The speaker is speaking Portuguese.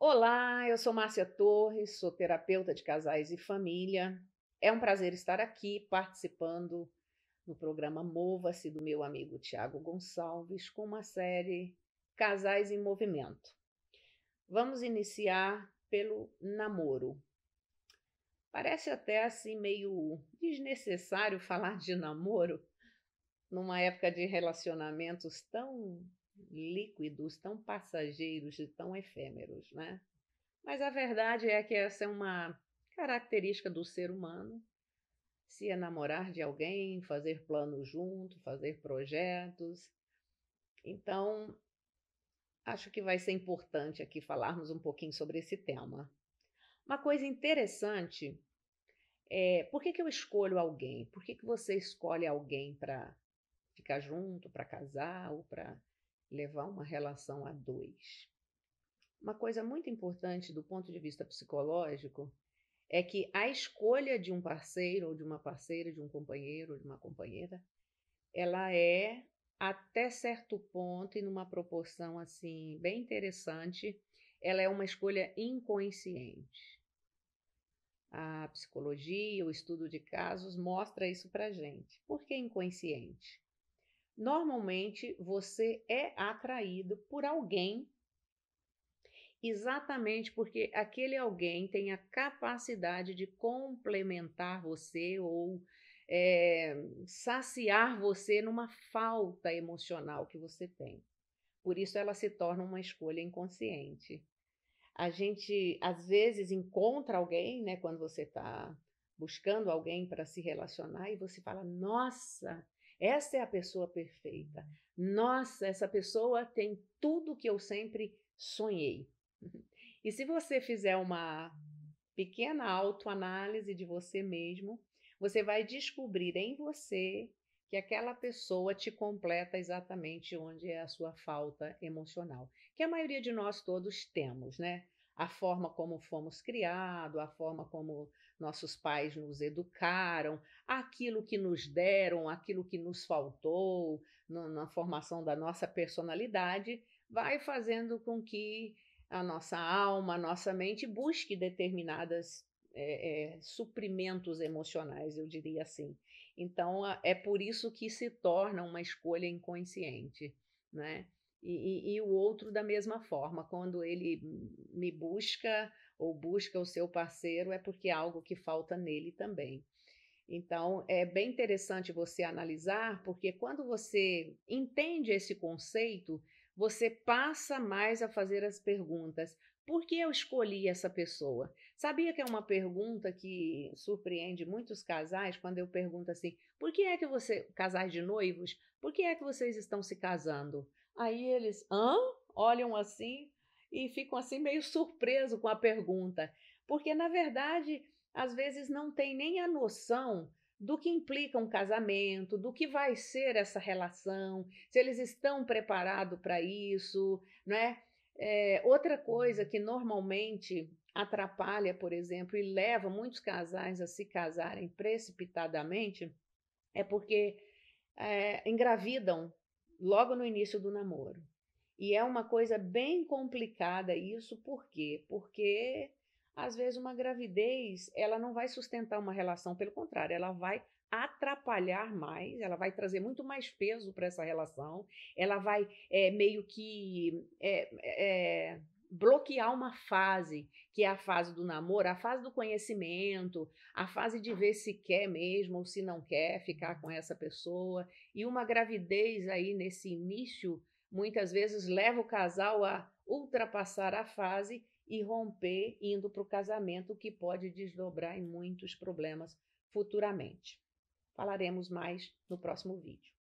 Olá, eu sou Márcia Torres, sou terapeuta de casais e família. É um prazer estar aqui participando no programa Mova-se do meu amigo Tiago Gonçalves com uma série Casais em Movimento. Vamos iniciar pelo namoro. Parece até assim meio desnecessário falar de namoro numa época de relacionamentos tão líquidos, tão passageiros e tão efêmeros, né? Mas a verdade é que essa é uma característica do ser humano. Se enamorar é de alguém, fazer planos junto, fazer projetos. Então, acho que vai ser importante aqui falarmos um pouquinho sobre esse tema. Uma coisa interessante é por que, que eu escolho alguém? Por que, que você escolhe alguém para ficar junto, para casar ou para levar uma relação a dois. Uma coisa muito importante do ponto de vista psicológico é que a escolha de um parceiro ou de uma parceira, de um companheiro ou de uma companheira, ela é até certo ponto e numa proporção assim bem interessante, ela é uma escolha inconsciente. A psicologia, o estudo de casos mostra isso pra gente. Por que inconsciente? normalmente você é atraído por alguém exatamente porque aquele alguém tem a capacidade de complementar você ou é, saciar você numa falta emocional que você tem. Por isso ela se torna uma escolha inconsciente. A gente às vezes encontra alguém, né, quando você está buscando alguém para se relacionar e você fala: Nossa, essa é a pessoa perfeita. Nossa, essa pessoa tem tudo que eu sempre sonhei. E se você fizer uma pequena autoanálise de você mesmo, você vai descobrir em você que aquela pessoa te completa exatamente onde é a sua falta emocional, que a maioria de nós todos temos, né? a forma como fomos criados, a forma como nossos pais nos educaram, aquilo que nos deram, aquilo que nos faltou no, na formação da nossa personalidade, vai fazendo com que a nossa alma, a nossa mente busque determinadas é, é, suprimentos emocionais, eu diria assim. Então, é por isso que se torna uma escolha inconsciente, né? E, e, e, o outro da mesma forma. Quando ele me busca ou busca o seu parceiro, é porque é algo que falta nele também. Então, é bem interessante você analisar, porque quando você entende esse conceito, você passa mais a fazer as perguntas: por que eu escolhi essa pessoa? Sabia que é uma pergunta que surpreende muitos casais quando eu pergunto assim: por que é que você, casais de noivos, por que é que vocês estão se casando? Aí eles, hã? Olham assim e ficam assim meio surpresos com a pergunta, porque na verdade às vezes não tem nem a noção do que implica um casamento, do que vai ser essa relação, se eles estão preparados para isso, né? É, outra coisa que normalmente atrapalha, por exemplo, e leva muitos casais a se casarem precipitadamente é porque é, engravidam logo no início do namoro. E é uma coisa bem complicada isso, por quê? Porque às vezes uma gravidez, ela não vai sustentar uma relação, pelo contrário, ela vai atrapalhar mais, ela vai trazer muito mais peso para essa relação, ela vai é, meio que é, é, bloquear uma fase, que é a fase do namoro, a fase do conhecimento, a fase de ver se quer mesmo ou se não quer ficar com essa pessoa. E uma gravidez aí nesse início, muitas vezes leva o casal a ultrapassar a fase e romper indo para o casamento, que pode desdobrar em muitos problemas futuramente. Falaremos mais no próximo vídeo.